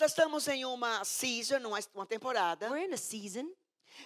Nós estamos em uma season, uma temporada. We're in a season.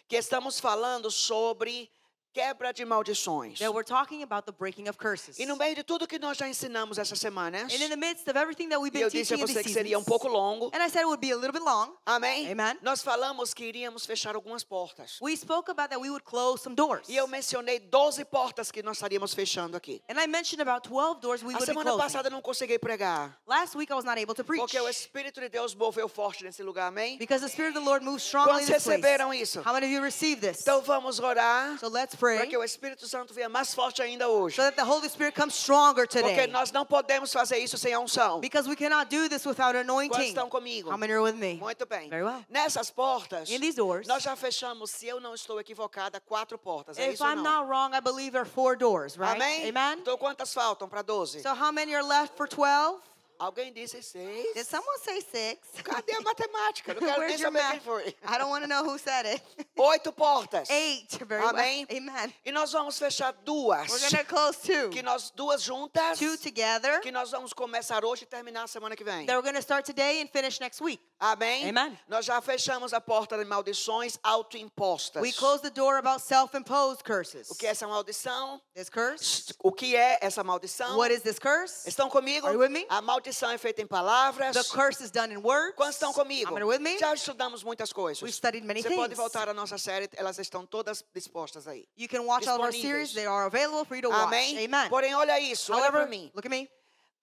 Que estamos falando sobre quebra de maldições. That we're talking about the breaking of curses. E no meio de tudo que nós já ensinamos essa semana, And in the midst of everything that we've been teaching this eu disse a você que seasons, seria um pouco longo. And I said it would be a little bit long. Amém. Amen. Nós falamos que iríamos fechar algumas portas. We spoke about that we would close some doors. E eu mencionei 12 portas que nós estaríamos fechando aqui. And I mentioned about 12 doors we a would close. A semana passada não consegui pregar. Last week I was not able to preach. Porque o espírito de Deus moveu forte nesse lugar, amém? Because the spirit of the Lord moved strongly in this place. Quantos receberam isso? How many of you received this? Então vamos orar. So let's pray. Para que o Espírito Santo venha mais forte ainda hoje. So that the Holy Spirit comes stronger today. Porque nós não podemos fazer isso sem a unção. Because we cannot do this without anointing. Quantos estão comigo? How many are with me? Muito bem. Very well. Nessas portas, In these doors, nós já fechamos, se eu não estou equivocada, quatro portas. É if isso I'm não? not wrong, I believe there are four doors, right? Amém? Amen? Então quantas faltam para 12? So how many are left for 12? Alguém disse seis? Did someone say six? Cadê a matemática? Não quero nem saber quem foi. I don't want to know who said it. Oito portas. Eight. Very Amém. Well. Amen. E nós vamos fechar duas. We're gonna close two. Que nós duas juntas. Two together. Que nós vamos começar hoje e terminar semana que vem. That we're gonna start today and finish next week. Amém. Amen. Nós já fechamos a porta de maldições autoimpostas. We closed the door about self-imposed curses. O que é essa maldição? This curse. O que é essa maldição? What is this curse? Estão comigo? Are you with me? A maldição maldição é feita em palavras. The curse is done in words. Quantos estão comigo? Já estudamos muitas coisas. We've studied many Você things. pode voltar à nossa série, elas estão todas dispostas aí. You can watch all of our series, they are available for you to watch. Amém. Amen. Porém, olha isso, However, olha para mim. Look at me.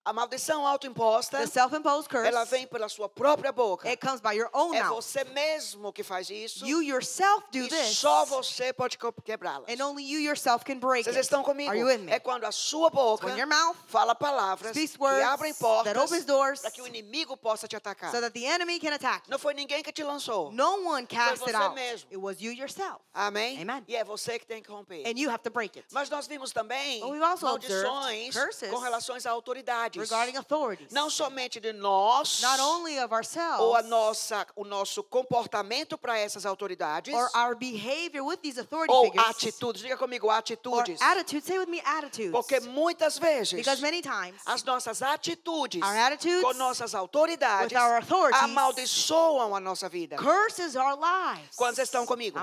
A maldição autoimposta, the self-imposed curse, ela vem pela sua própria boca. It comes by your own é você mesmo que faz isso. You yourself do e this. Só você pode quebrá-la. And only you yourself can break Vocês it. estão comigo? Are you with me? É quando a sua boca when your mouth fala palavras speaks words que abrem portas that opens doors, para que o inimigo possa te atacar. So that the enemy can attack you. Não foi ninguém que te lançou. No one cast foi você mesmo. It was you yourself. Amém? Amen. E é você que tem que romper. And you have to break it. Mas nós vimos também maldições com relações à autoridade. Não somente de nós. Ou a nossa, o nosso comportamento para essas autoridades. ou atitudes. Diga comigo, atitudes. Porque muitas vezes as nossas atitudes com nossas autoridades amaldiçoam a nossa vida. quando estão comigo?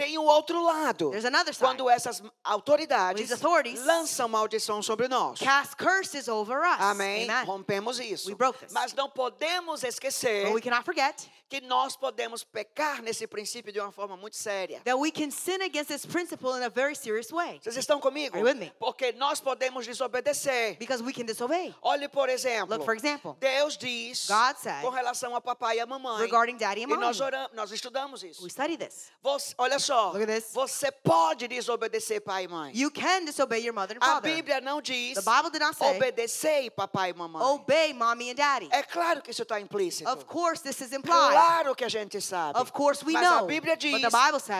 Tem o outro lado. Quando essas autoridades lançam maldição sobre nós. Cast curses over us. Amém. Amen. Rompemos isso. Mas não podemos esquecer que nós podemos pecar nesse princípio de uma forma muito séria. That we can sin against this principle in a very serious way. Vocês estão comigo? Are you with me? Porque nós podemos desobedecer. Because we can disobey. Olhe por exemplo. Look, for example. Deus diz God said, com relação a papai e a mamãe. Regarding daddy and mommy. E nós oramos, nós estudamos isso. We study this. Você, olha só você pode desobedecer pai e mãe. You can disobey your mother and father. A Bíblia não diz. The Bible did not say. papai e mamãe. Obey mommy and daddy. É claro que isso está implícito. Of course this is implied. Claro que a gente sabe. Of course we Mas know. Mas a Bíblia diz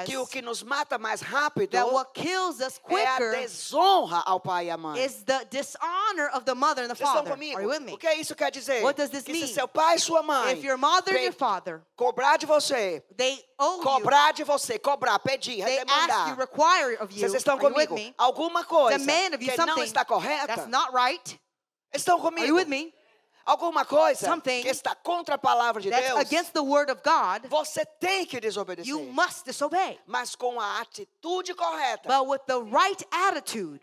que o que nos mata mais rápido that what kills us quicker é a desonra ao pai e à mãe. Is the dishonor of the mother and the Comigo? Are you with me? O que é isso quer dizer? What does this que mean? se seu pai e sua mãe If your mother and your father cobrar de você, they owe cobrar you. de você, cobrar procurar, pedir, they demandar. you, require of you, Vocês estão comigo? Me, Alguma coisa que não está correta? Right. Estão comigo? Alguma coisa something que está contra a palavra de Deus? Against the word of God, você tem que desobedecer. You must disobey. Mas com a atitude correta. But with the right attitude.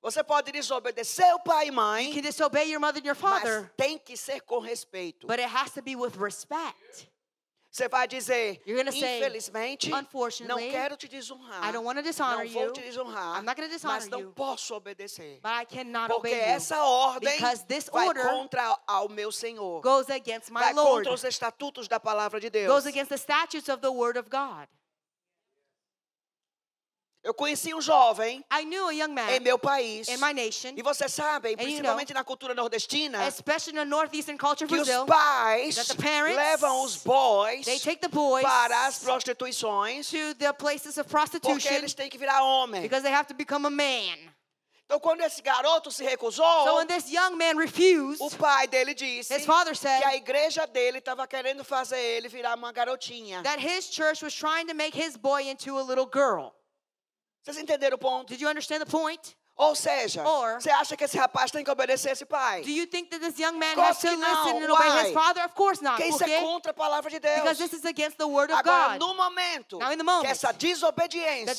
Você pode desobedecer o pai e mãe. You can disobey your mother and your father. Mas tem que ser com respeito. But it has to be with respect. Você vai dizer, infelizmente, say, não quero te desonrar. não vou te desonrar. mas não you, posso obedecer. porque essa ordem vai contra ao meu Senhor. vai contra os estatutos da palavra de Deus. Eu conheci um jovem I knew a young man em meu país. In my nation, e vocês sabem, principalmente you know, na cultura nordestina, especially in northeastern culture que Brazil, os pais that the parents, levam os boys, they take the boys para as prostituições to the places of prostitution, porque eles têm que virar homem. Because they have to become a man. Então quando esse garoto se recusou, so, refused, o pai dele disse said, que a igreja dele estava querendo fazer ele virar uma garotinha. That his church was trying to make his boy into a little girl. Vocês entenderam o ponto? Did you understand the point? Ou seja, Or, você acha que esse rapaz tem que obedecer esse pai? Do you think that this young man has to listen and obey his father? Of course not. Porque isso é contra a palavra de Deus. Because this is against the word of Agora, God. no momento Now, in the moment, que essa desobediência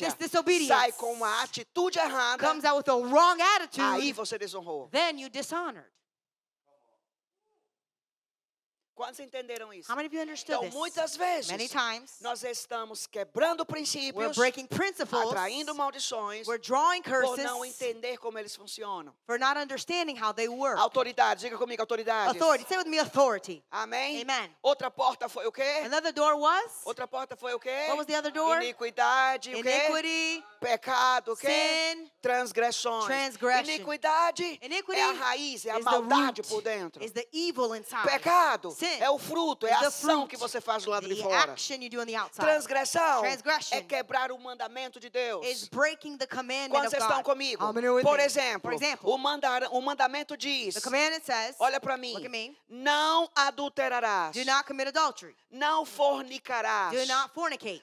sai com uma atitude errada, comes out with a wrong attitude, aí você desonrou. Then you dishonored. Quantos entenderam isso? How many of you understood então, muitas vezes, Many times, nós estamos quebrando princípios, we're breaking principles, atraindo maldições, we're drawing curses, por não entender como eles funcionam. For not understanding how they work. Autoridade, diga comigo, autoridade. Authority, say with me, authority. Amém? Amen. Outra porta foi o quê? Another door was? Outra porta foi o quê? What was the other door? Iniquidade, Iniquity, o quê? Pecado, o quê? Sin, transgressões. Transgression. Iniquidade Iniquity é a raiz, é a maldade por dentro. Is the evil inside. Pecado. É o fruto, é a ação que você faz do lado de fora. Transgressão é quebrar o mandamento de Deus. Quando vocês estão comigo? Por exemplo, o, mandar, o mandamento diz: Olha para mim, não adulterarás. Não fornicarás.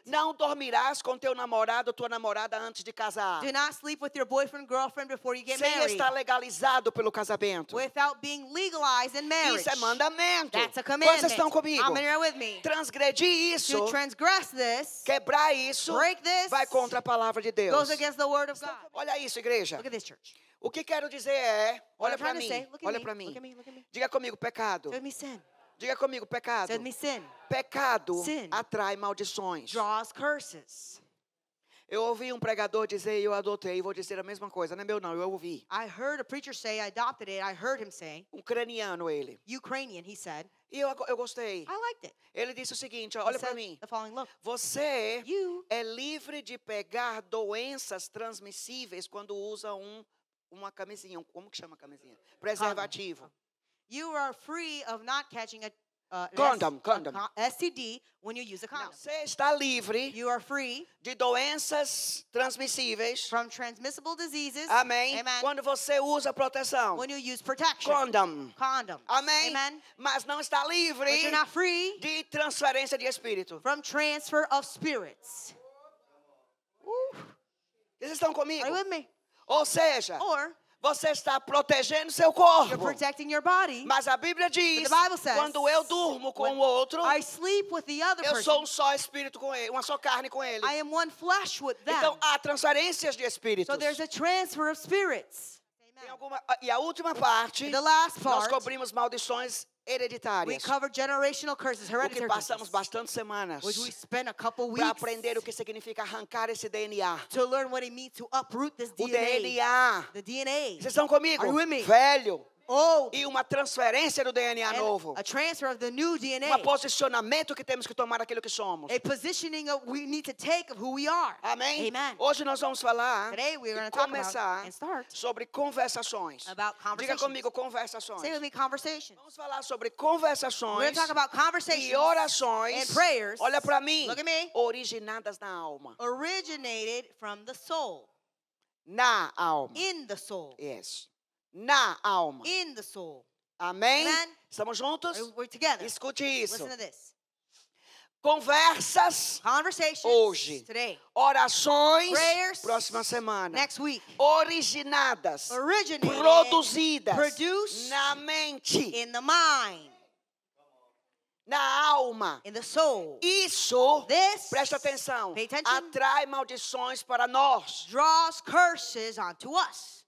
Não dormirás com teu namorado ou tua namorada antes de casar. Sem estar legalizado pelo casamento. Isso é mandamento commandment. Quantos estão comigo? Transgredir isso, to transgress this, quebrar isso, break this, vai contra a palavra de Deus. Goes the word of God. Olha isso, igreja. Look at this church. O que quero dizer é, olha para mim, say, olha para mim. Diga comigo, pecado. Me, Diga comigo, pecado. Me, pecado sin. atrai maldições. Draws curses. Eu ouvi um pregador dizer eu adotei, vou dizer a mesma coisa, não é meu não, eu ouvi. I heard a preacher say I adopted it. I heard him say. Ucraniano ele. Ukrainian, he said. E eu, eu gostei. I liked it. Ele disse o seguinte, olha para mim. The following look. Você you é livre de pegar doenças transmissíveis quando usa um uma camisinha, um, como que chama a camisinha? Preservativo. You are free of not catching a Uh, uh, condom, condom. STD when you use a condom. você está livre you are free de doenças transmissíveis. From transmissible diseases. Amém. Amen. Quando você usa proteção. When you use protection. Condom. Condom. Amém. Amen. Mas não está livre But you're not free de transferência de espírito. From transfer of spirits. Uh. Vocês estão comigo? Are you with me? Ou seja, Or, você está protegendo seu corpo. You're protecting your body. Mas a Bíblia diz, the Bible says, quando eu durmo com o outro, I sleep with the other eu sou um só espírito com ele, uma só carne com ele. I am one flesh with them. Então há transferências de espíritos. So there's a transfer of spirits. Alguma, e a última parte, part, nós cobrimos maldições hereditárias. Porque passamos bastante semanas para aprender o que significa arrancar esse DNA. o DNA. Vocês estão comigo? Velho, old, e uma transferência do DNA novo. A transfer of the new DNA. Um posicionamento que temos que tomar daquilo que somos. A positioning of, we need to take of who we are. Amém. Amen. Hoje nós vamos falar e começar sobre conversações. About Diga comigo conversações. Say with me, conversations. Vamos falar sobre conversações. Talk about conversations e orações. And prayers, olha para mim. Look at me. Originadas na alma. Originated from the soul. Na alma. In the soul. Yes na alma. In the soul. Amém? Amen? Estamos juntos? We're together. Escute isso. Listen to this. Conversas hoje. Today. Orações Prayers, próxima semana. Next week. Originadas. Produzidas. Produced na mente. In the mind. Na alma. In the soul. Isso, This, presta atenção, atrai maldições para nós. Draws curses onto us.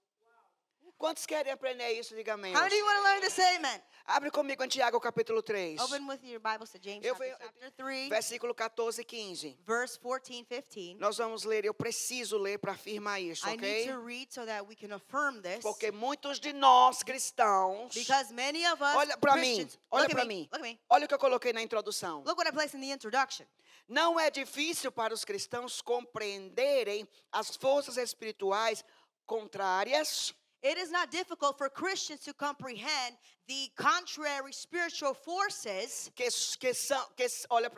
Quantos querem aprender isso? Diga amém. How do you want to learn this amen? Abre comigo em Tiago capítulo 3. Open with your Bibles to James eu, chapter, 3. Versículo 14 e 15. Verse 14, 15. Nós vamos ler, eu preciso ler para afirmar isso, I ok? Need to read so that we can affirm this. Porque muitos de nós cristãos Because many of us Olha para mim, olha para mim. mim. Olha o que eu coloquei na introdução. Look what I placed in the introduction. Não é difícil para os cristãos compreenderem as forças espirituais contrárias It is not difficult for Christians to comprehend the contrary spiritual forces que, que são que olha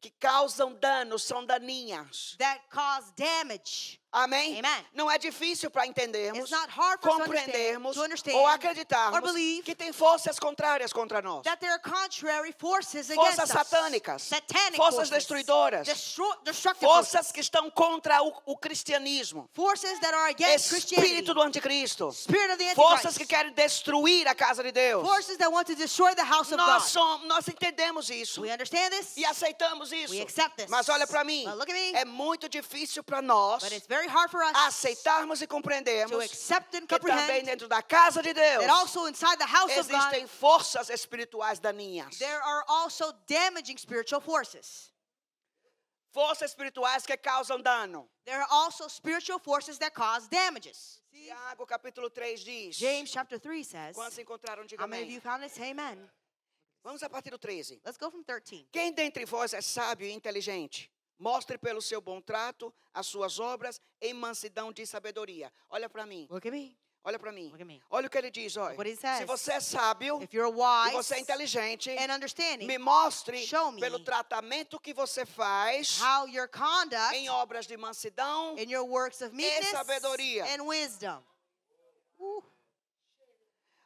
que causam danos, são daninhas. That cause damage. Amém? Amen. Não é difícil para entendermos, compreendermos ou acreditarmos que tem forças contrárias contra nós. forças satânicas, satanic forças destruidoras, forças que estão contra o, o cristianismo, espírito do anticristo, forças que querem destruir a casa de Deus. nós, somos, nós entendemos isso e aceitamos isso. Mas olha para mim, é muito difícil para nós very hard for us aceitarmos e compreendermos to and que também dentro da casa de Deus that also inside the house existem God, forças espirituais daninhas. There are also damaging spiritual forces. Forças espirituais que causam dano. There are also spiritual forces that cause damages. Tiago capítulo 3 diz. James chapter 3 says. Quantos encontraram diga amém. How many of you found this? Amen. Vamos a partir do 13. Let's go from 13. Quem dentre vós é sábio e inteligente? Mostre pelo seu bom trato as suas obras em mansidão de sabedoria. Olha para mim. Look at me. Olha para mim. Olha o que ele diz, olha. Se você é sábio, wise, se você é inteligente, me mostre me pelo tratamento que você faz conduct, em obras de mansidão e sabedoria.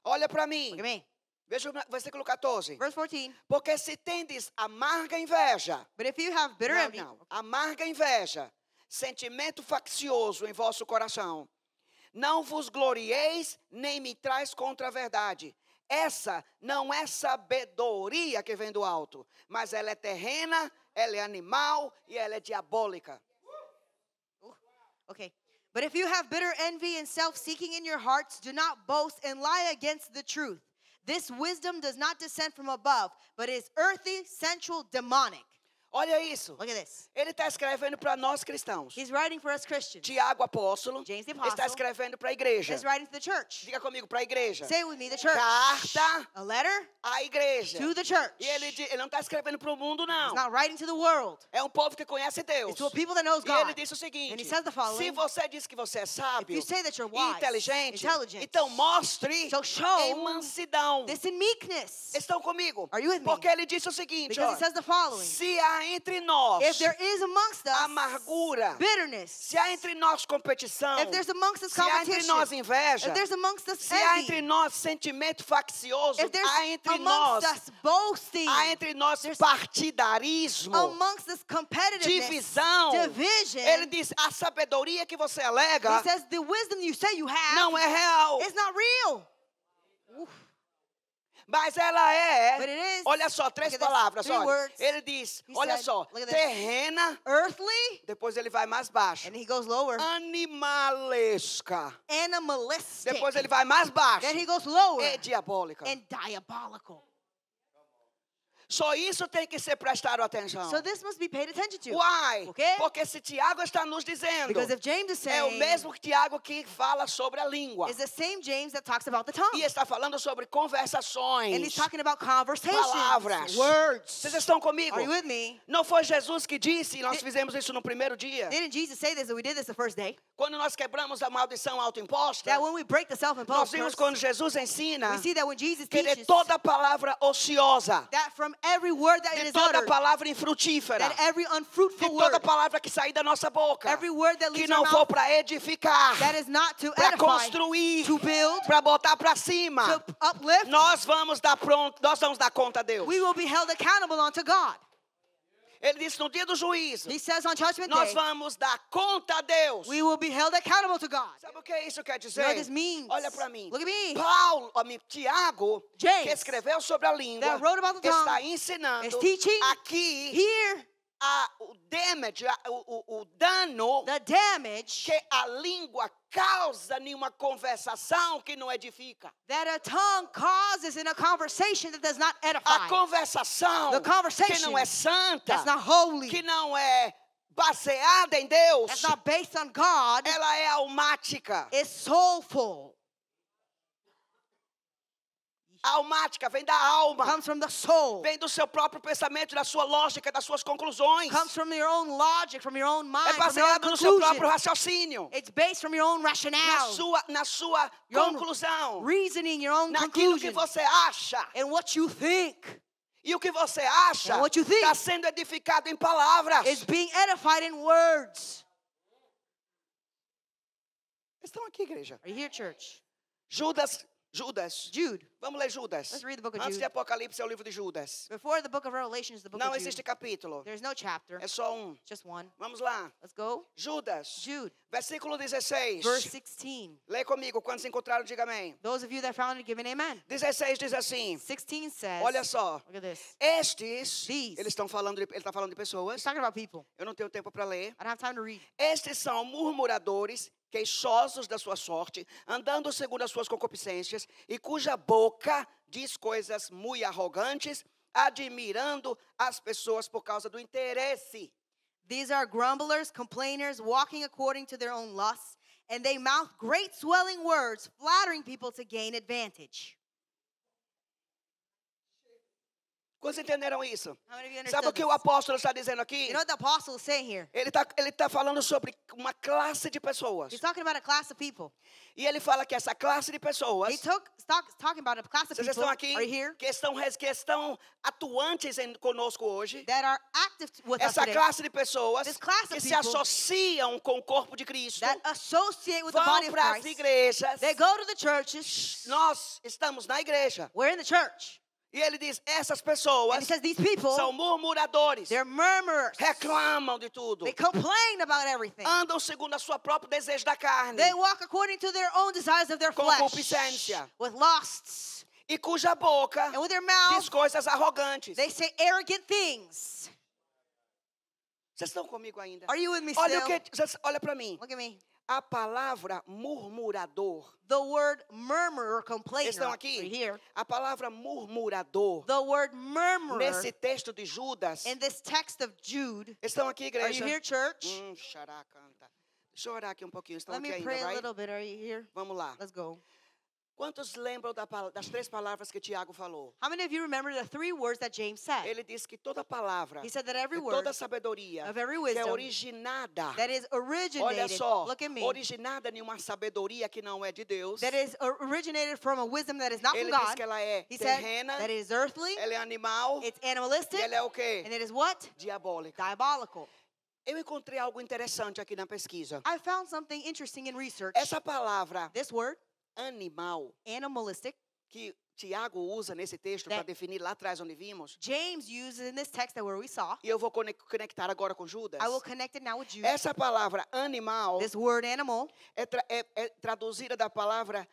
Olha para mim. Veja o versículo 14. Verse 14. Porque se tendes amarga inveja. But if you have bitter envy. Amarga inveja, sentimento faccioso em vosso coração. Não vos glorieis, nem me traz contra a verdade. Essa não é sabedoria que vem do alto, mas ela é terrena, ela é animal e ela é diabólica. Ok. But if you have bitter envy and self-seeking in your hearts, do not boast and lie against the truth. This wisdom does not descend from above, but is earthy, sensual, demonic. Olha isso. Ele está escrevendo para nós cristãos. Tiago apóstolo James, apostle, está escrevendo para a igreja. Diga comigo para a igreja. Me, Carta. A igreja. E ele, ele não está escrevendo para o mundo não. É um povo que conhece Deus. E ele diz o seguinte. se você diz que você é sábio, wise, inteligente, então mostre so em mansidão. Estão comigo? Porque ele disse o seguinte. Ó, se há há entre nós if there is amongst us amargura, bitterness, se há entre nós competição, if there's amongst us se há entre nós inveja, if there's amongst us se envy, há entre nós sentimento faccioso, if there's há entre nós us boasting, há entre nós partidarismo, amongst us competitiveness, divisão, division, ele diz a sabedoria que você alega says, the you say you have, não é real. It's not real. Mas ela é. é. Is, olha só, três palavras. This, olha. Ele diz, olha said, só, terrena. Earthly. Depois ele vai mais baixo. And he goes lower. Animalesca. Animalistic. Depois ele vai mais baixo. Then he goes lower. E diabólica. And diabolical. Só isso tem que ser prestado atenção. So this must be paid attention to. Why? Okay? Porque se Tiago está nos dizendo, Because if James is saying, é o mesmo que Tiago que fala sobre a língua. Is the same James that talks about the tongue. E está falando sobre conversações. And he's talking about conversations, palavras. Words. Vocês estão comigo? Are you with me? Não foi Jesus que disse, nós did, fizemos isso no primeiro dia. Didn't Jesus say this? We did this the first day. Quando nós quebramos a maldição autoimposta, that when we break the self-imposed nós vimos quando Jesus ensina, we see that when Jesus que é toda palavra ociosa, that from every word that de is toda uttered, palavra infrutífera, every unfruitful de toda word, palavra que sair da nossa boca, every word that que não for para edificar, that is not to para construir, to build, para botar para cima, to uplift, nós vamos dar pronto, nós vamos dar conta a Deus. We will be held accountable unto God. Ele diz no dia do juízo. He says on judgment nós day, vamos dar conta a Deus. We will be held accountable to God. Sabe o que isso quer dizer? this means? Olha para mim. Look at me. Paulo, Tiago, James, que escreveu sobre a língua, that wrote about the tongue, está ensinando is teaching, aqui here, a, o damage, a, o, o, dano damage que a língua causa em uma conversação que não edifica. That a tongue causes in a conversation that does not edify. A conversação que não é santa, that's not holy. que não é baseada em Deus, that's not based on God, ela é almática. It's soulful. Almática vem da alma. Comes from the soul. Vem do seu próprio pensamento, da sua lógica, das suas conclusões. Comes from your own logic, from your own mind, é baseado no seu próprio raciocínio. It's based from your own rationale. Na sua, na sua your conclusão. reasoning, your own Naquilo conclusion. que você acha. And what you think. E o que você acha está sendo edificado em palavras. It's being edified in words. Estão aqui, igreja. Are you here, church? Judas Judas. Jude. Vamos ler Judas. Let's read the book of Jude. Antes de Apocalipse é o livro de Judas. Before the book of Revelation is the book Não of Jude. existe capítulo. There's no chapter. É só um. Just one. Vamos lá. Let's go. Judas. Jude. Versículo 16. Verse 16. Lê comigo. Quando se encontraram, diga amém. Those of you that found it, give an amen. 16 diz assim. 16 says. Olha só. Look at this. Estes. These. Eles estão falando. De, ele está falando de pessoas. He's talking about people. Eu não tenho tempo para ler. I don't have time to read. Estes são murmuradores queixosos da sua sorte, andando segundo as suas concupiscências, e cuja boca diz coisas muito arrogantes, admirando as pessoas por causa do interesse. These are grumblers, complainers, walking according to their own lusts, and they mouth great swelling words, flattering people to gain advantage. Quantos entenderam isso? Sabe o que o apóstolo está dizendo aqui? You know ele está ele tá falando sobre uma classe de pessoas. E ele fala que essa classe de pessoas. Talk, Vocês estão aqui? Que estão, que estão atuantes em, conosco hoje. essa classe de pessoas que se associam com o corpo de Cristo. That associate with vão the body para as igrejas. They go to the churches. Nós estamos na igreja. We're in the church. E ele diz: essas pessoas says, These people, são murmuradores. Reclamam de tudo. They complain about everything. Andam segundo a sua própria desejo da carne. They walk according to their own desires of their flesh. Concupiscência. With lusts. E cuja boca And with their mouth, diz coisas arrogantes. They say arrogant things. Vocês estão comigo ainda? Are you with me olha still? O que, olha para mim. Look at me. A palavra murmurador. The word murmurer, complainer. Estão aqui. Here. A palavra murmurador. The word murmurer. Nesse texto de Judas. In this text of Jude. Estão aqui, igreja. Are you here, church? Hum, xará, canta. Deixa eu orar aqui um pouquinho. Estão Let aqui me ainda, pray right? a little bit. Are you here? Vamos lá. Let's go. Quantos lembram das três palavras que Tiago falou? How many of you remember the three words that James said? Ele disse que toda palavra, He said that every é word, toda sabedoria, of every wisdom, que é originada, that is originated, olha só, look at me, originada em uma sabedoria que não é de Deus, that is originated from a wisdom that is not ele from God. Ele disse que ela é He terrena, said that it is earthly, ela é animal, it's animalistic, e ela é o quê? And it is what? Diabólica. Diabolical. Eu encontrei algo interessante aqui na pesquisa. I found something interesting in research. Essa palavra, this word, animal. Animalistic. Que Tiago usa nesse texto para definir lá atrás onde vimos. James uses in this text that where we saw. E eu vou conectar agora com Judas. I will connect it now with Judas. Essa palavra animal. This word animal. É, tra é, é traduzida da palavra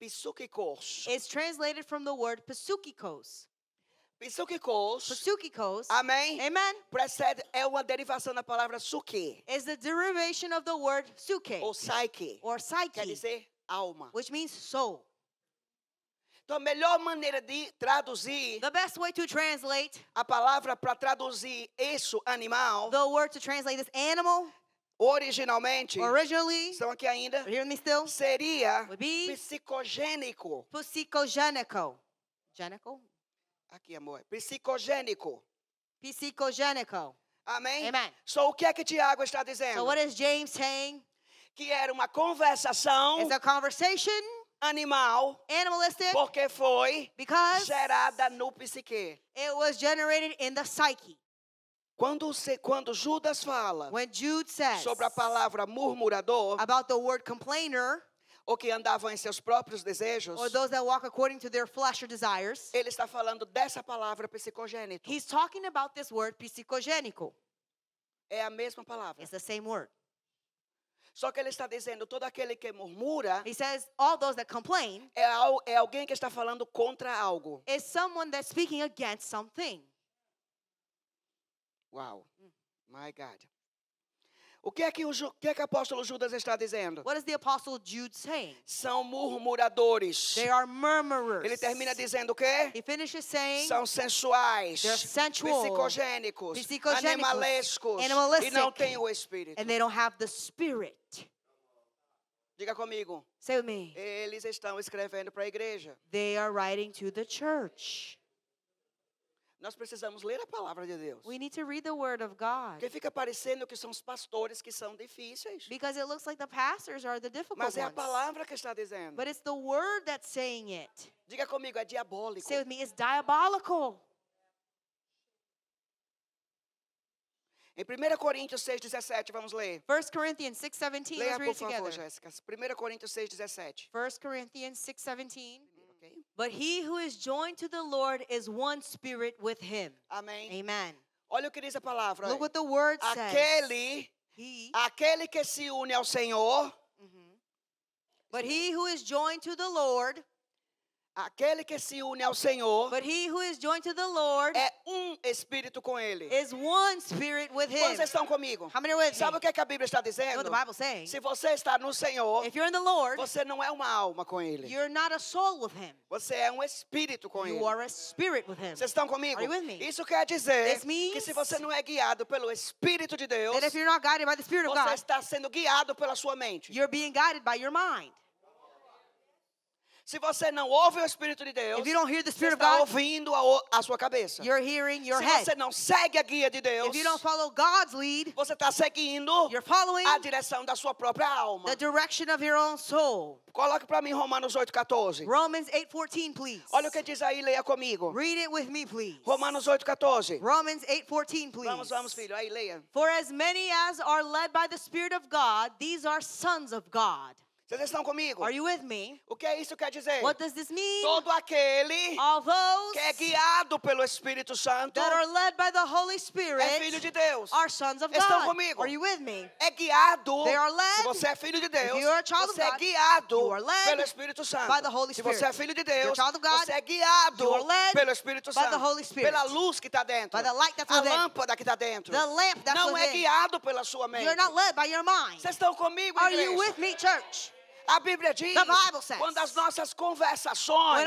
psukikos. It's translated from the word psukikos. Psukikos. Psukikos. Amém. Amen. Precede é uma derivação da palavra suki. Is the derivation of the word suke. Ou psyche. Or psyche. Quer dizer alma. Which means soul. Então, a melhor maneira de traduzir The best way to translate a palavra para traduzir isso animal. The word to translate this animal originalmente Originally, estão aqui ainda me still, seria psicogênico psicogênico Gênico? aqui amor psicogênico psicogênico amém? amém so o que é que Tiago está dizendo so what is James saying que era uma conversação It's a conversation animal animalistic porque foi Because? gerada no psique. It was generated in the psyche. Quando, se, quando Judas fala says, sobre a palavra murmurador, about the word complainer, ou que andavam em seus próprios desejos, or those that walk according to their flesh or desires, ele está falando dessa palavra psicogênito. He's talking about this word psicogênico. É a mesma palavra. It's the same word. Só que ele está dizendo todo aquele que murmura. He says all those that complain. É, é alguém que está falando contra algo. Is someone that's speaking against something. Wow. Hum. My God. O que é que o, que é que o apóstolo Judas está dizendo? What is the apostle Jude saying? São murmuradores. They are murmurers. Ele termina dizendo o quê? He finishes saying, São sensuais. They're sensual. Psicogênicos. psicogênicos animalescos. Animalistic, e não têm o espírito. And they don't have the spirit. Diga comigo. Say with me. Eles estão escrevendo para a igreja. They are writing to the church. Nós precisamos ler a palavra de Deus. We need to read the word of God. Porque fica parecendo que são os pastores que são difíceis. Because it looks like the pastors are the difficult Mas é a palavra que está dizendo. But it's the word that's saying it. Diga comigo, é diabólico. Say with me, it's diabolical. Em 1 Coríntios 6, 17, vamos ler. 1 Corinthians 6, 17, Leia, let's read por favor, together. 1 Coríntios 6, 17. 1 Coríntios 6, 17. But he who is joined to the Lord is one spirit with him. Amém. Amen. Olha o que diz a palavra. Look what the word aquele, says. Aquele que se une ao Senhor. Mm -hmm. But he who is joined to the Lord Aquele que se une ao Senhor But he who is joined to the Lord é um espírito com ele. Is one spirit with him. Quantos estão comigo? How many are with Sabe o que, é que, a Bíblia está dizendo? The Bible saying, se você está no Senhor, if you're in the Lord, você não é uma alma com ele. You're not a soul with him. Você é um espírito com you ele. Are a spirit with him. Vocês estão comigo? Are you with me? Isso quer dizer que se você não é guiado pelo espírito de Deus, if you're not guided by the spirit of você God, está sendo guiado pela sua mente. You're being guided by your mind. Se você não ouve o Espírito de Deus, você está God, ouvindo a, a, sua cabeça. You're hearing your Se head. você não segue a guia de Deus, lead, você está seguindo a direção da sua própria alma. The direction of your own soul. Coloque para mim Romanos 8:14. Romans 8:14, please. Olha o que diz aí, leia comigo. Read it with me, please. Romanos 8:14. Romans 8:14, please. Vamos, vamos, filho, aí leia. For as many as are led by the Spirit of God, these are sons of God. Vocês estão comigo? Are you with me? O que é isso quer dizer? What does this mean? Todo aquele que é guiado pelo Espírito Santo that are led by the Holy Spirit é filho de Deus. Are sons of estão God. comigo? Are you with me? É guiado. They are led, se você é filho de Deus, você é guiado pelo Espírito Santo. By the Holy Se você é filho de Deus, God, você é guiado pelo Espírito Santo. By the Holy Pela luz que está dentro. By the light that's a within. lâmpada que está dentro. The lamp that's Não é within. é guiado pela sua mente. Vocês estão comigo, igreja? Are you with me, church? A Bíblia diz, says, quando as nossas conversações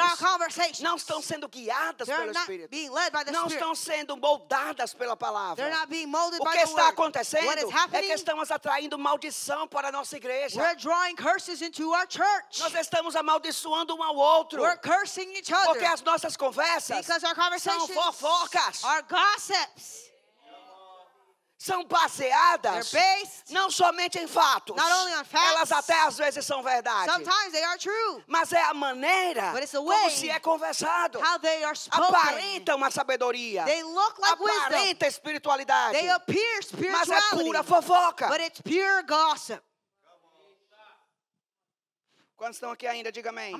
não estão sendo guiadas pelo Espírito, não estão sendo moldadas pela palavra, o que está acontecendo é que estamos atraindo maldição para a nossa igreja. Nós estamos amaldiçoando um ao outro. Porque as nossas conversas são fofocas. Are gossips são baseadas não somente em fatos, facts, elas até às vezes são verdade, true, mas é a maneira como se é conversado. Spoken, aparenta uma sabedoria, like aparenta wisdom, espiritualidade, mas é pura fofoca. Quantos estão aqui ainda? Diga amém.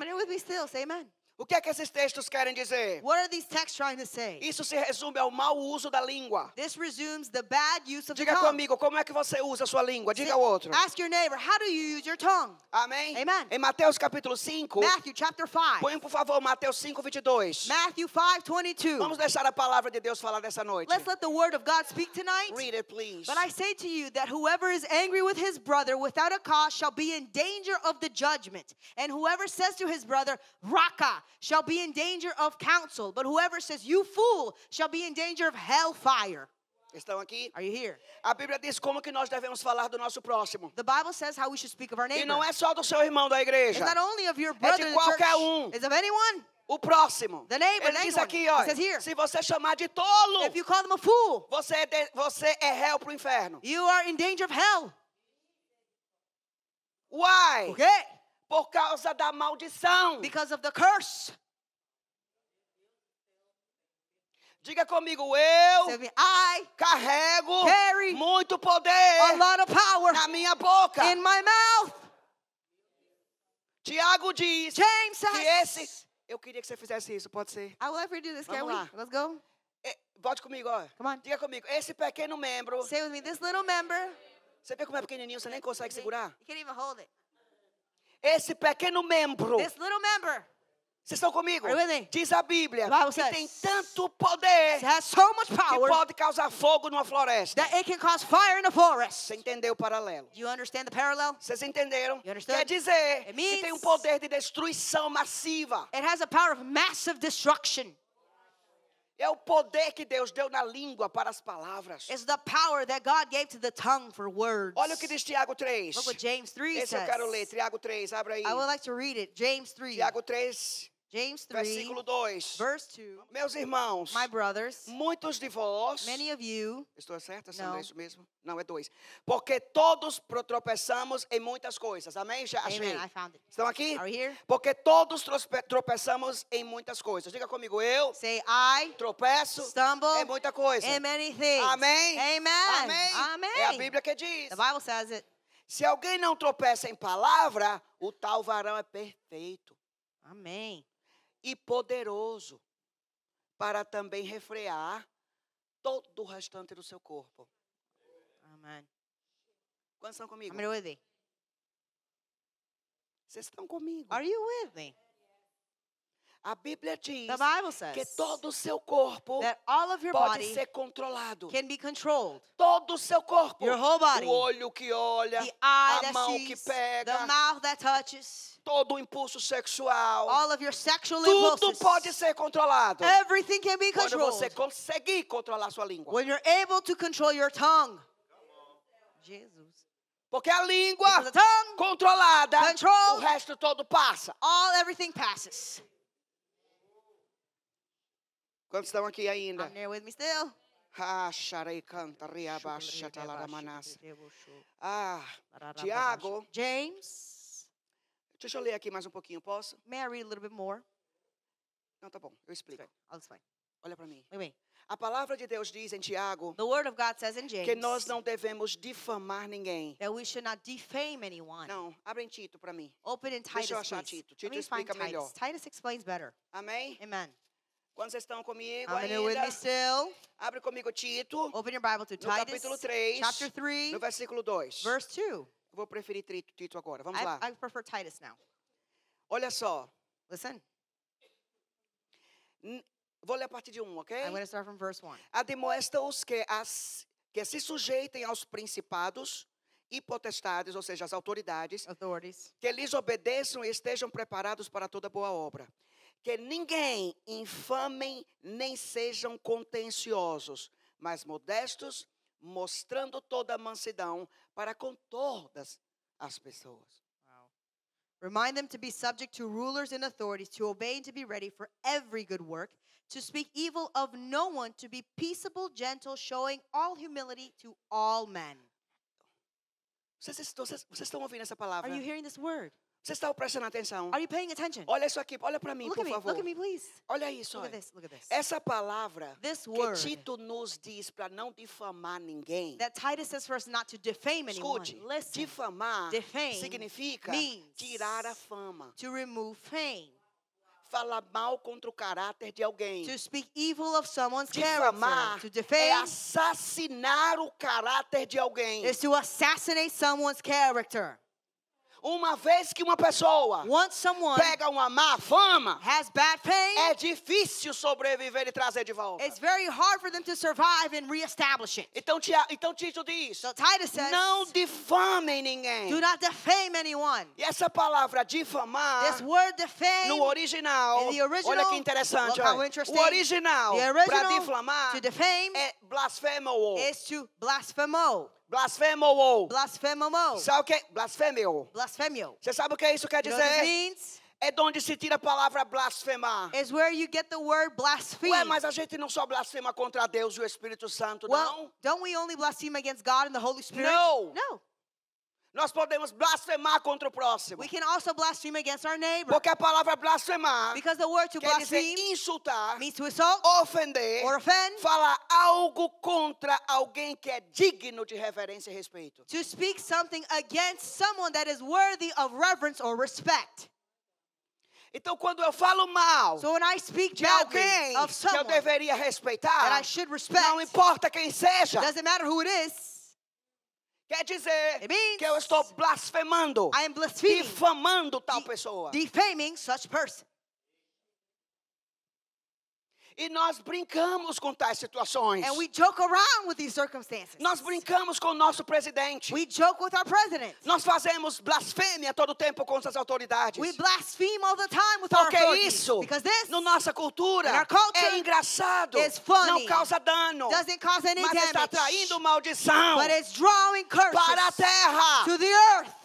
O que é que esses textos querem dizer? What are these texts trying to say? Isso se resume ao mau uso da língua. This resumes the bad use of Diga the tongue. comigo, como é que você usa a sua língua? Diga ao outro. Ask your neighbor, how do you use your tongue? Amém? Amen. Em Mateus capítulo 5. Matthew chapter 5. Põe por favor Mateus 5:22. Matthew 5:22. Vamos deixar a palavra de Deus falar dessa noite. Let's let the word of God speak tonight. Read it please. But I say to you that whoever is angry with his brother without a cause shall be in danger of the judgment. And whoever says to his brother, "Raca," shall be in danger of counsel, but whoever says, You fool, shall be in danger of hellfire. Estão aqui? A Bíblia diz como que nós devemos falar do nosso próximo. The Bible says how we should speak of our neighbor. E não é só do seu irmão da igreja. It's not only of your é brother é de qualquer um. It's of anyone. O próximo. The neighbor, Ele diz aqui, ó, se você chamar de tolo, If you call them a fool, você, é de, você é réu pro inferno. You are in danger of hell. Why? Okay por causa da maldição. Because of the curse. Diga comigo, eu me, I carrego muito poder na minha boca. In my mouth. Tiago diz James que esse. Eu queria que você fizesse isso, pode ser. I will ever do this, Vamos lá. We? Let's go. E, eh, vote comigo, ó. Diga comigo, esse pequeno membro. Say with me, this little member. Você vê como é pequenininho, você nem consegue segurar. You can't even hold it. Esse pequeno membro. This little member. Vocês estão comigo? Diz a Bíblia que says, tem tanto poder so que pode causar fogo numa floresta. Você entendeu o paralelo? Vocês entenderam? Quer dizer que tem um poder de destruição massiva. It has a power of massive destruction. É o poder que Deus deu na língua para as palavras. It's the power that God gave to the tongue for words. Olha o que diz Tiago 3. Look what James 3 Esse says. eu quero ler, Tiago 3, abra aí. I would like to read it, James 3. Tiago 3, James 3, versículo 2. Verse 2. Meus irmãos, my brothers, muitos de vós, many of you, estou certa, Sandra, isso mesmo? Não, é dois. Porque todos tropeçamos em muitas coisas. Amém? Já achei. Amen, I found it. Estão aqui? Are here? Porque todos trope tropeçamos em muitas coisas. Diga comigo, eu Say, I tropeço stumble em muita coisa. In many things. Amém? Amen. Amém? Amém. É a Bíblia que diz. The Bible says it. Se alguém não tropeça em palavra, o tal varão é perfeito. Amém e poderoso para também refrear todo o restante do seu corpo. Amém. Quantos estão comigo? I'm with Vocês estão comigo? Are you with me? A Bíblia diz The Bible says que todo o seu corpo pode ser controlado. Can be controlled. Todo o seu corpo. Your whole body. O olho que olha, the eye a that mão sees, que pega, the mouth that touches todo o impulso sexual. All of your sexual impulses. Tudo pode ser controlado. Everything can be controlled. Quando você conseguir controlar sua língua. When you're able to control your tongue. Jesus. Porque a língua tongue, controlada, o resto todo passa. All everything passes. Quantos estão aqui ainda? I'm there with me still. Ah, Tiago, James Deixa eu ler aqui mais um pouquinho, posso? May I read a little bit more? Não, tá bom, eu explico. I'll explain. Olha para mim. Wait, wait. A palavra de Deus diz em Tiago the word of God says in James, que nós não devemos difamar ninguém. That we should not defame anyone. Não, abre em Tito para mim. Open in Titus, Deixa eu achar please. Tito. Tito explica Titus. melhor. Titus explains better. Amém? Amen. Quando vocês estão comigo ainda, with me still. abre comigo Tito, Open your Bible to no Titus, capítulo 3, chapter 3, no versículo 2. Verse 2. Eu vou preferir Tito agora. Vamos I, lá. I prefer Titus now. Olha só. Listen. vou ler a partir de 1, um, ok? I'm going to start from verse 1. Admoesta-os que, as, que se sujeitem aos principados e potestades, ou seja, as autoridades, Authorities. que lhes obedeçam e estejam preparados para toda boa obra. Que ninguém infamem nem sejam contenciosos, mas modestos, mostrando toda a mansidão para com todas as pessoas. Remind them to be subject to rulers and authorities, to obey and to be ready for every good work, to speak evil of no one, to be peaceable, gentle, showing all humility to all men. Vocês, vocês, vocês estão ouvindo essa palavra? Are you hearing this word? Você está prestando atenção? Are you paying attention? Olha isso aqui, olha para mim, look por me, favor. Look at me, please. Olha isso. Look olha. At this, look at this. Essa palavra this word, que Tito nos diz para não difamar ninguém. That Titus says for us not to defame anyone. Escute, Listen. difamar defame significa tirar a fama. To remove fame falar mal contra o caráter de alguém. To speak evil of someone's Difamar character. To é defame é assassinar o caráter de alguém. Is to assassinate someone's character. Uma vez que uma pessoa pega uma má fama, fame, é difícil sobreviver e trazer de volta. Então, então Tito diz, so says, não difamem ninguém. Do not defame anyone. E essa palavra difamar, This word defame, no original, original, olha que interessante, o original, para difamar, to defame, é blasfemo. to blasphemo. Blasfemou. Blasfemou. Sabe o que? É? Blasfemeu. Blasfemeu. Você sabe o que é isso quer dizer? it means? É de onde se tira a palavra blasfemar. Is where you get the word blaspheme. Ué, mas a gente não só blasfema contra Deus e o Espírito Santo, well, não? Don't we only blaspheme against God and the Holy Spirit? No. No. Nós podemos blasfemar contra o próximo. We can also blaspheme against our neighbor. Porque a palavra blasfemar Because the word to quer blaspheme dizer insultar, means to insult, ofender, or offend, falar algo contra alguém que é digno de reverência e respeito. To speak something against someone that is worthy of reverence or respect. Então quando eu falo mal so de alguém someone, que eu deveria respeitar, respect, não importa quem seja, doesn't matter who it is, Quer dizer que eu estou blasfemando, difamando tal pessoa. Defaming such person. E nós brincamos com tais situações. And we joke around with these circumstances. Nós brincamos com o nosso presidente. We joke with our president. Nós fazemos blasfêmia todo o tempo com as autoridades. We blaspheme all the time with Porque our isso, this, na no nossa cultura, our culture, é engraçado. Is funny. Não causa dano. Doesn't cause any mas damage. está traindo maldição But it's drawing curses para a terra. To the earth.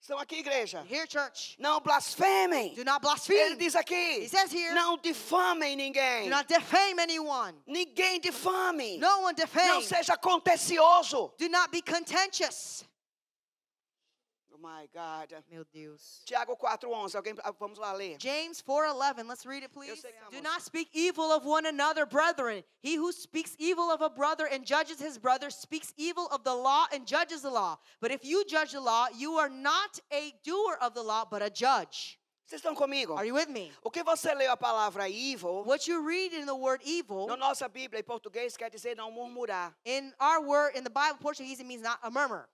Estão aqui, igreja. Here, church. Não blasfemem. Do not blaspheme. Ele diz aqui. He says here, não difamem ninguém. Do not defame anyone. Ninguém difame. No one defame. Não seja contencioso. Do not be contentious. my God. Meu Deus. Tiago 4:11. Alguém ah, vamos lá ler. James 4:11. Let's read it please. Do not speak evil of one another, brethren. He who speaks evil of a brother and judges his brother speaks evil of the law and judges the law. But if you judge the law, you are not a doer of the law, but a judge. Vocês estão comigo? Are you with me? O que você leu a palavra evil? What you read in the word evil? Na nossa Bíblia em português quer dizer não murmurar. In our word in the Bible Portuguese it means not a murmur.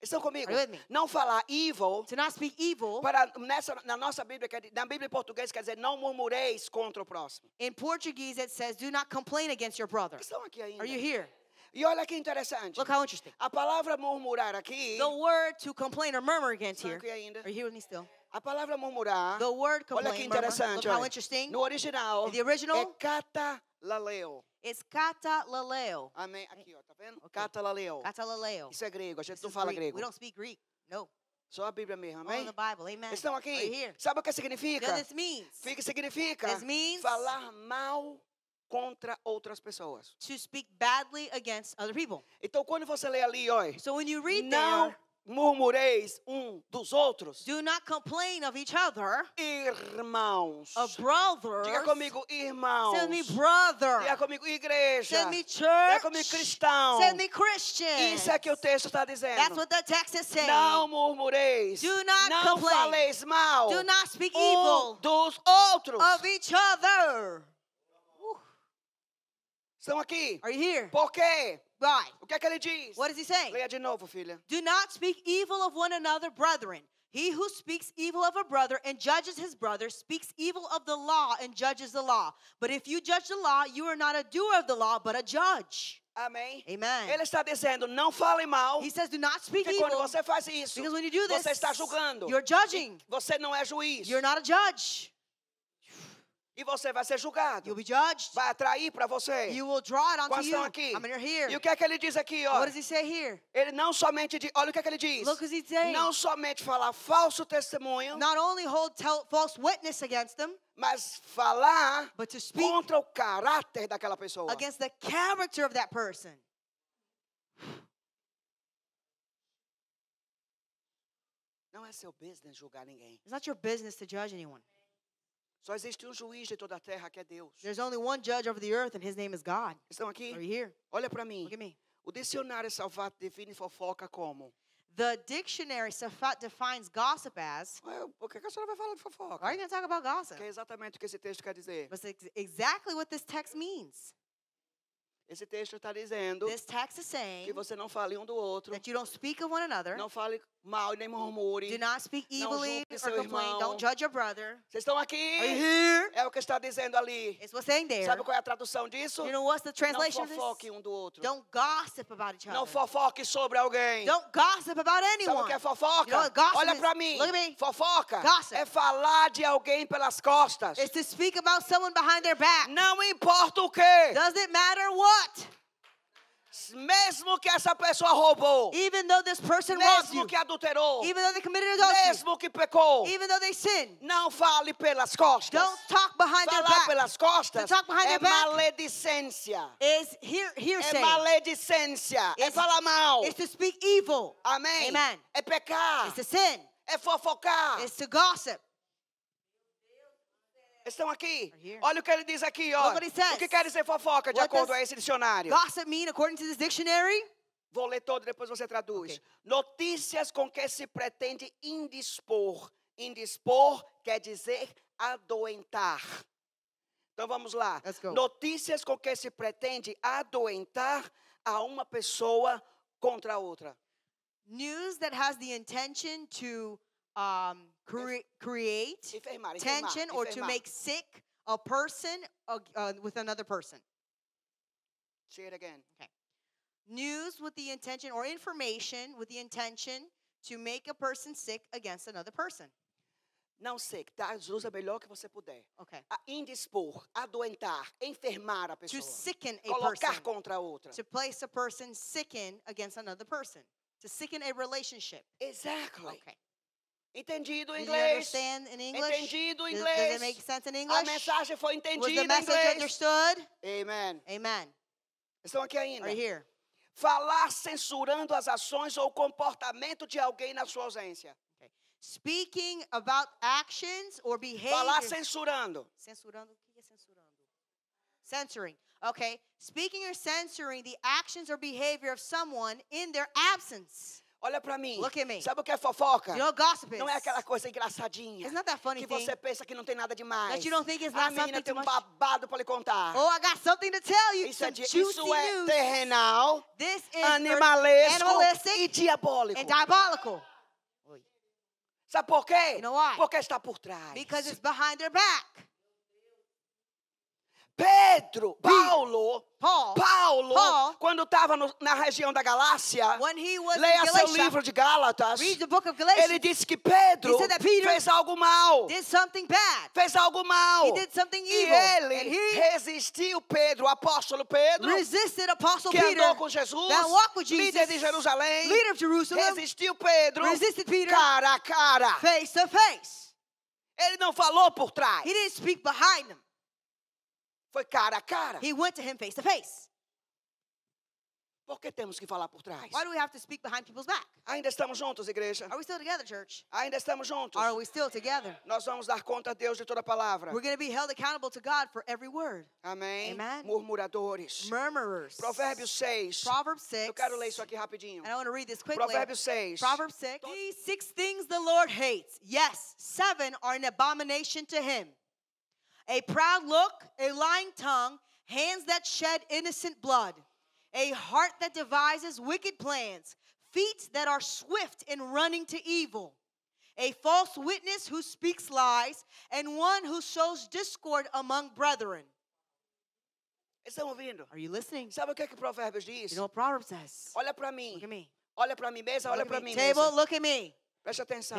Estão comigo? Não falar evil. To not speak evil. Para nessa, na nossa Bíblia, é na Bíblia Portuguesa quer dizer não murmureis contra o próximo. In Portuguese it says do not complain against your brother. Estão aqui ainda? Are you here? E olha que interessante. Look how interesting. A palavra murmurar aqui. The word to complain or murmur against here. Aqui ainda? Are you hearing me still? A palavra murmurar. The word complain. Olha que interessante. Murmur. Look how interesting. No original. In the original. É catalaleo is katalaleo. Amém. Aqui, ó, tá vendo? Okay. Katalaleo. Katalaleo. Isso é grego, a gente This não fala Greek. grego. We don't speak Greek. No. Só a Bíblia mesmo, amém? Bible, amen. Estão aqui. Here. Sabe o que significa? This means. O que significa? This means. falar mal contra outras pessoas. To speak badly against other people. Então quando você lê ali, olha, so when you read não there, murmureis um dos outros. Do not complain of each other. Irmãos. A brothers. Diga comigo, irmãos. Send me brother. Diga comigo, igreja. Send me church. Diga comigo, cristão. Send me Christian. Isso é que o texto está dizendo. That's what the text is saying. Não murmureis. Do not Não complain. faleis mal. Do not speak um evil. dos outros. Of each other. Uh. Estão aqui. Are you here? Por quê? Right. O que é que ele diz? What does he say? Leia de novo, filha. Do not speak evil of one another, brethren. He who speaks evil of a brother and judges his brother speaks evil of the law and judges the law. But if you judge the law, you are not a doer of the law, but a judge. Amém. Amen. Ele está dizendo, não fale mal. He says, do not speak porque evil. quando você faz isso, this, você está julgando. You're judging. Você não é juiz. You're not a judge. E você vai ser julgado. Vai atrair para você. You will draw it onto you. aqui. E o que é que ele diz aqui? Ó? Ele não somente diz, olha o que é que ele diz. Não somente falar falso testemunho. Not only hold false witness against them mas falar contra o caráter daquela pessoa. Against the character of that person. Não é seu business julgar ninguém. It's not your business to judge anyone. Só existe um juiz de toda a terra que é Deus. There's only one judge over the earth and his name is God. Estão aqui? Are you here? Olha para mim. Look at me. O dicionário Salvat define fofoca como The dictionary Safat defines gossip as. O que a senhora vai falar de fofoca? Are you going to talk about gossip? Que é exatamente o que esse texto quer dizer. That's exactly what this text means. Esse texto está dizendo saying, que você não fale um do outro. That you don't speak of one another. Não fale mal e nem murmure. Do not speak evilly or complain. Irmão. Don't judge your brother. Vocês estão aqui? É o que está dizendo ali. It's what's saying there. Sabe qual é a tradução disso? You know what's the translation Não fofoque um do outro. Don't gossip about each other. Não fofoque sobre alguém. Don't gossip about anyone. Sabe o que é fofoca? You know Olha para mim. Look at me. Fofoca gossip. é falar de alguém pelas costas. It's to speak about someone behind their back. Não importa o que. matter what. Mesmo que essa pessoa roubou, even though this person mesmo you, que adulterou, even though they committed adultery, mesmo que pecou, even though they sinned, não fale pelas costas. Don't talk behind back. pelas costas talk behind é back maledicência. Is hear, É maledicência. É it's, é falar mal. to speak evil. Amém. Amen. É pecar. to sin. É fofocar. It's to gossip. Estão aqui. Olha o que ele diz aqui, ó. O que quer dizer fofoca de What acordo a esse dicionário? Gossip mean according to this dictionary? Vou ler todo, depois você traduz. Okay. Notícias com que se pretende indispor. Indispor quer dizer adoentar. Então vamos lá. Notícias com que se pretende adoentar a uma pessoa contra a outra. News that has the intention to um, cre- create tension or to make sick a person uh, uh, with another person. Say it again. Okay. News with the intention or information with the intention to make a person sick against another person. Não sick, tá? Usa melhor que você puder. Okay. A indispor, adoentar, enfermar a pessoa. To sicken a colocar person. contra outra. To place a person sicken against another person. To sicken a relationship. Exactly. Okay. Entendido o inglês? Entendido o inglês? A mensagem foi entendida em inglês? Understood? Amen. Amen. Estão aqui ainda? Are here. Falar censurando as ações ou o comportamento de alguém na sua ausência. Okay. Speaking about actions or behavior. Falar censurando. Censurando, o que é censurando? Censoring. Okay. Speaking or censoring the actions or behavior of someone in their absence. Olha para mim. Look at me. Sabe o que é fofoca? You know, Não é aquela coisa engraçadinha. funny que thing. você pensa que não tem nada demais. That you don't think it's not a menina tem um babado para lhe contar. Oh, I got something to tell you. Isso, é, isso é terrenal, This is animalesco e diabólico. And Sabe por quê? You know Porque está por trás. Because it's behind their back. Pedro, Paulo, Paul, Paulo, Paul, quando estava na região da Galácia, leia seu livro de Gálatas, ele disse que Pedro fez algo mal, fez algo mal, e ele resistiu Pedro, o apóstolo Pedro, Apostle que andou com Jesus, Jesus, líder de Jerusalém, resistiu Pedro, Peter, cara a cara, face to face. Ele não falou por trás. ele não falou por trás, foi cara a cara. He went to him face to face. Por que temos que falar por trás? Why do we have to speak behind people's back? Ainda estamos juntos, igreja. Are we still together, church? Ainda estamos juntos. Are we still together? Nós vamos dar conta a Deus de toda palavra. We're going to be held accountable to God for every word. Amém. Amen. Murmuradores. Murmurers. Provérbios 6. Proverbs 6. Eu quero ler isso aqui rapidinho. And I want to read this quickly. Provérbios 6. Proverbs 6. These six things the Lord hates. Yes, seven are an abomination to him. a proud look, a lying tongue, hands that shed innocent blood, a heart that devises wicked plans, feet that are swift in running to evil, a false witness who speaks lies, and one who sows discord among brethren. Estamos vendo? Are you listening? Sabe o que, é que Provérbios diz? You know what Proverbs says. Olha para mim. Olha para minha mesa, olha para mim. Table, mesa. look at me. Preste atenção.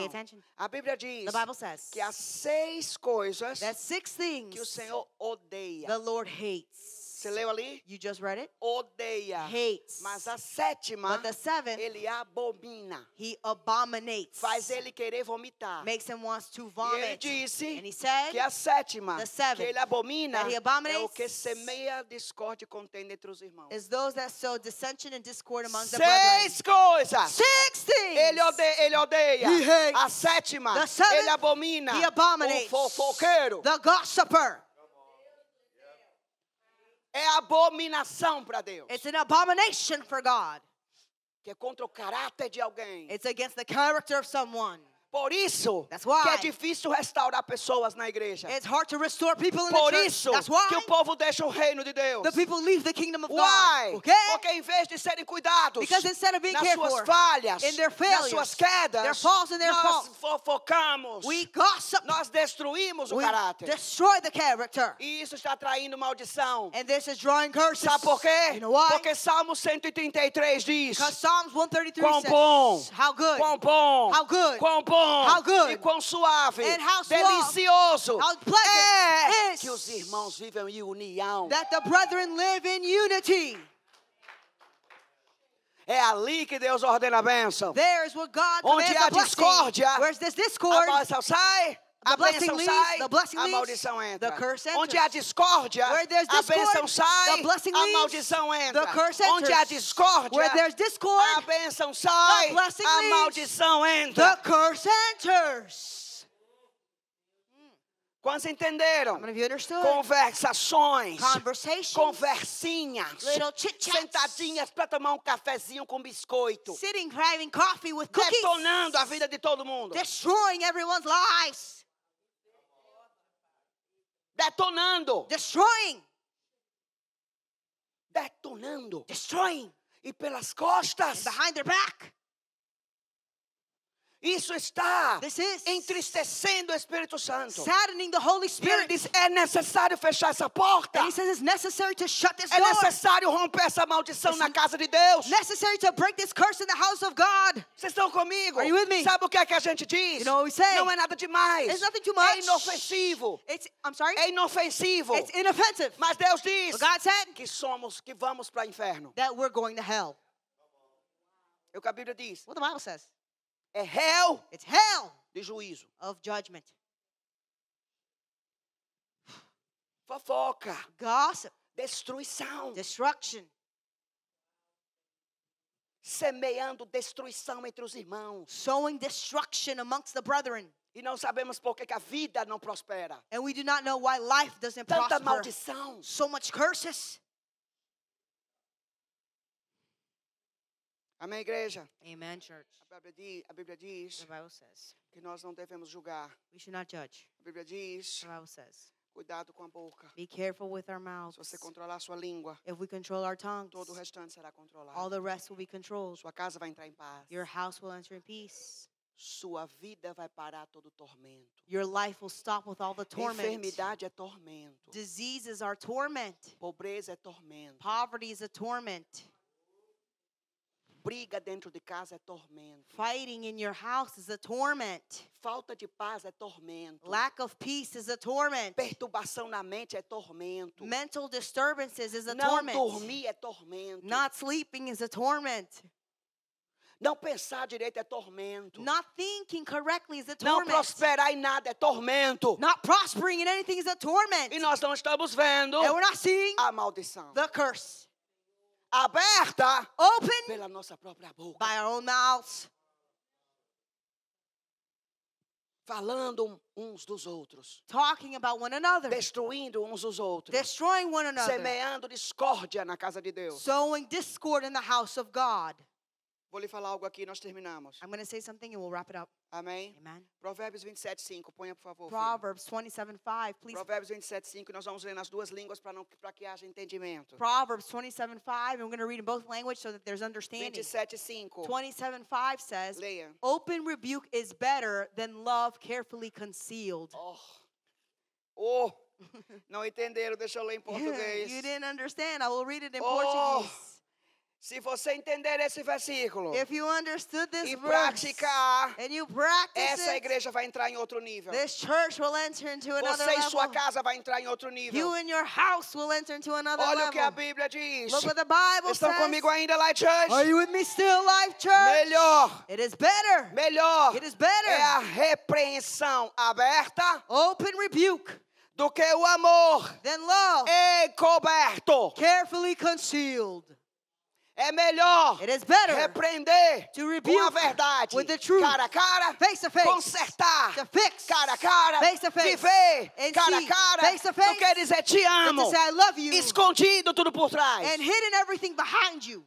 A Bíblia diz the Bible says que há seis coisas six que o Senhor odeia. The Lord hates. Você leu ali? You just read it? Odeia. Hates. Mas a sétima, But the seventh, ele abomina. He abominates. Faz ele querer vomitar. Makes him wants to vomit. E ele disse and he said, que a sétima, the seventh, que ele abomina, he é o que semeia discórdia e contenda entre os irmãos. Is those that sow dissension and discord among Seis the brethren. Seis coisas. Six things. Ele odeia. Ele odeia. He hates. A sétima, the seventh, ele abomina. He abominates. O fofoqueiro. The gossiper. É abominação para Deus. It's an abomination for God. Que é contra o caráter de alguém. It's against the character of someone. Por isso que é difícil restaurar pessoas na igreja. Por isso que o povo deixa o reino de Deus. The people leave the kingdom of why? God. Okay? Porque em vez de serem cuidados Because instead of being nas suas falhas, in their failures, nas suas quedas, their faults and their nós faults, fofocamos, we gossip, nós destruímos o caráter. Destroy the character. E isso está traindo maldição. And this is drawing curses. Sabe por quê? You know why? Porque Salmo 133 diz: Psalms 133 Quão bom! Says, how good! Quão bom! How good! Quão bom! bom how good, e quão suave, and how suave, delicioso how pleasant é que os irmãos vivem em união. That the brethren live in unity. É ali que Deus ordena a bênção. Onde há discórdia, a bênção sai. a, bênção leaves, sai, a maldição entra. Onde há discórdia, a bênção sai, a maldição entra. Onde há discórdia, a bênção sai, a maldição entra. The curse enters. Quantos entenderam? Conversações, conversinhas, sentadinhas para tomar um cafezinho com biscoito, Sitting, coffee with detonando a vida de todo mundo. Destroying everyone's lives detonando, destroying, detonando, destroying, e pelas costas, And behind their back, isso está entristecendo o Espírito Santo. Saddening the Holy Spirit. ele diz, é necessário fechar essa porta. he says, It's necessary to shut this é necessário romper essa maldição It's na casa de Deus. Necessary to break this curse in the house of God. Vocês estão comigo? Are you with me? Sabe o que é que a gente diz? You know what we say? Não é nada demais. It's nothing too é much. É inofensivo. It's, I'm sorry? É inofensivo. It's inoffensive. Mas Deus diz God said, que somos, que vamos para o inferno. That we're going to hell. É o que a Bíblia diz. What the Bible says é réu It's hell de juízo. Of judgment. Fofoca. Gossip. Destruição. Destruction. Semeando destruição entre os irmãos. Sowing destruction amongst the brethren. E não sabemos por que a vida não prospera. And we do not know why life doesn't Tanta prosper. maldição. So much curses. Amém, igreja? Amen, church. A Bíblia diz, a Bíblia diz says, que nós não devemos julgar. We should not judge. A Bíblia diz. The Bible says. Cuidado com a boca. Be careful with our mouths. Se você controlar sua língua, if we control our tongues, todo o restante será controlado. All the rest will be controlled. Sua casa vai entrar em paz. Your house will enter in peace. Sua vida vai parar todo o tormento. Your life will stop with all the torment. Enfermidade é tormento. Diseases are torment. Pobreza é tormento. Poverty is a torment briga dentro de casa é tormento. Fighting in your house is a torment. Falta de paz é tormento. Lack of peace is a torment. Perturbação na mente é tormento. Mental disturbances is a Não torment. Não dormir é tormento. Not sleeping is a torment. Não pensar direito é tormento. Not thinking correctly is a torment. Não prosperar em nada é tormento. Not prospering in anything is a torment. E nós não estamos vendo And we're not seeing a maldição. The curse aberta Open pela nossa própria boca. By our own mouths. Falando uns dos outros. Talking about one another. Destruindo uns os outros. Destroying one another. Semeando discórdia na casa de Deus. Sowing discord in the house of God. Vou lhe falar algo aqui e nós terminamos. I'm going to say something and we'll wrap it up. Amém? Amen. Provérbios 27:5, ponha por favor. Proverbs 27:5, please. Provérbios 27:5, nós vamos ler nas duas línguas para não para que haja entendimento. Proverbs 27:5, and we're going to read in both languages so that there's understanding. 27:5. 27:5 says, Leia. "Open rebuke is better than love carefully concealed." Oh. Oh. Não entenderam, deixa eu ler em português. you didn't understand. I will read it in oh. Portuguese. Se você entender esse versículo If you understood this e praticar, verse, and you practice essa igreja vai entrar em outro nível. This church will enter into another você e sua casa vai entrar em outro nível. You and your house will enter into another Olha o que a Bíblia diz. Look what the Bible Estão says. comigo ainda, Life Church? Are you with me still, Life Church? Melhor. It is better. Melhor. It is better. É a repreensão aberta. Open rebuke do que o amor encoberto. Carefully concealed. É melhor repreender to rebuke com a verdade, with the truth, cara a cara, face to face, consertar, to fix, cara a cara, face to face, viver, and cara a cara. Face to face, não quer dizer te amo, say, I love you, escondido tudo por trás. And hidden everything behind you.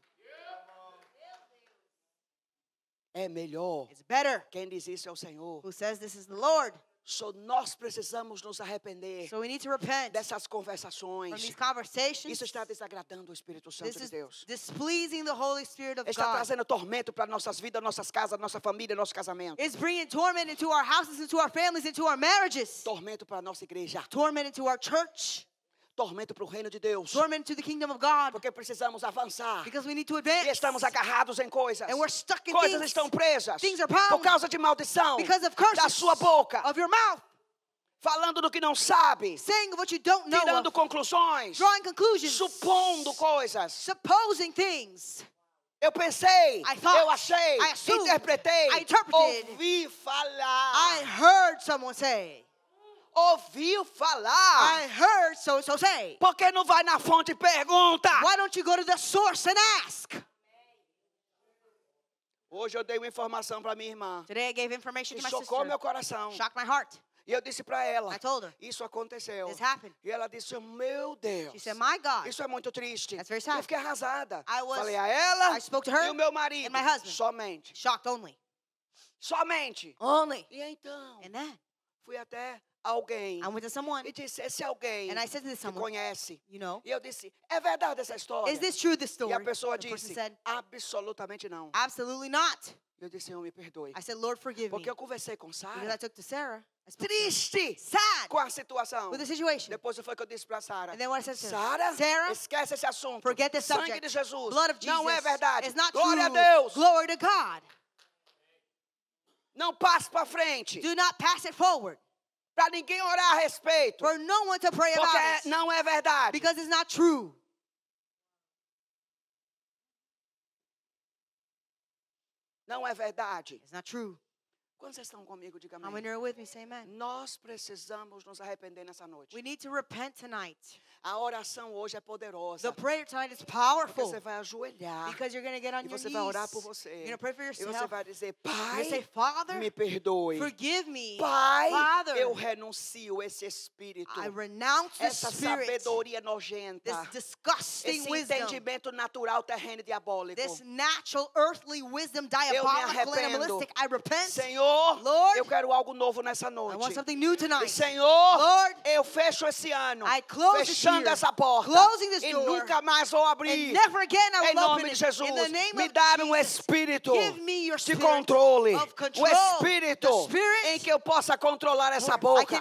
É melhor. It's better. Quem diz isso é o Senhor. Who says this is the Lord. So nós precisamos nos arrepender so dessas conversações. Isso está desagradando o Espírito Santo de Deus. está God. trazendo tormento para nossas vidas, nossas casas, nossa família, nosso casamento. It's bringing torment into our houses, into our families, into our marriages. Tormento para nossa igreja. Torment into our church. Tormento para o reino de Deus. Torment to the kingdom of God. Porque precisamos avançar. Because we need to advance. E estamos agarrados em coisas. And we're stuck in coisas things. estão presas. Things are bound. Por causa de maldição. Because of curses. Da sua boca. Of your mouth falando do que não sabe, Saying what you don't know tirando of, conclusões, drawing conclusions, supondo coisas. Supposing things. Eu pensei, I thought, eu achei, I assumed, interpretei, I ouvi falar. I heard someone say ouviu falar. I heard so so say. Por que não vai na fonte e pergunta? Why don't you go to the source and ask? Hoje eu dei uma informação para minha irmã. Today I gave information to my sister. Chocou meu coração. Shocked my heart. E eu disse para ela, I told her, isso aconteceu. This happened. E ela disse, meu Deus, She said, My God! isso é muito triste. That's very sad. Eu fiquei arrasada. Was, Falei a ela I spoke to her, e o meu marido, And my husband. somente. only. Somente. Only. E então, And then. fui até alguém. I went to someone. E disse, esse alguém and I said to someone, conhece. You know, e eu disse, é verdade essa história? Is this true, this story? E a pessoa the disse, said, absolutamente não. Absolutely not. Eu disse, Senhor, me perdoe. I said, Lord, forgive Porque me. eu conversei com Sarah. Because I talked to Sarah. Triste Sad. com a situação. With the situation. Depois foi que eu disse para Sara. Sara, esquece esse assunto. Forget the subject. Sangue de Jesus. Blood of Jesus. Não é verdade. It's not Glória true. a Deus. Glory to God. Não passe para frente. Do not pass it forward para ninguém orar a respeito. For no one to pray porque it. não é verdade. Because it's not true. Não é verdade. It's not true. Quando vocês estão comigo, diga amém. When you're with me, say amen. Nós precisamos nos arrepender nessa noite. We need to repent tonight. A oração hoje é poderosa. The prayer tonight is powerful. Porque você vai ajoelhar. Because you're going to get on your knees. você vai orar por você. You're going to pray for yourself. E você vai dizer, Pai, say, Father, me perdoe. Forgive me. Pai, Father, eu renuncio esse espírito. I renounce essa spirit, Essa sabedoria nojenta. This disgusting wisdom. esse wisdom, entendimento natural terreno diabólico. This natural earthly wisdom diabolical animalistic. I repent. Senhor, Lord, eu quero algo novo nessa noite. I want something new tonight. Senhor, Lord, eu fecho esse ano. I close fechando fechando essa porta. e nunca mais vou abrir. em nome de Jesus. me dar um espírito de controle. O espírito em que eu possa controlar essa boca.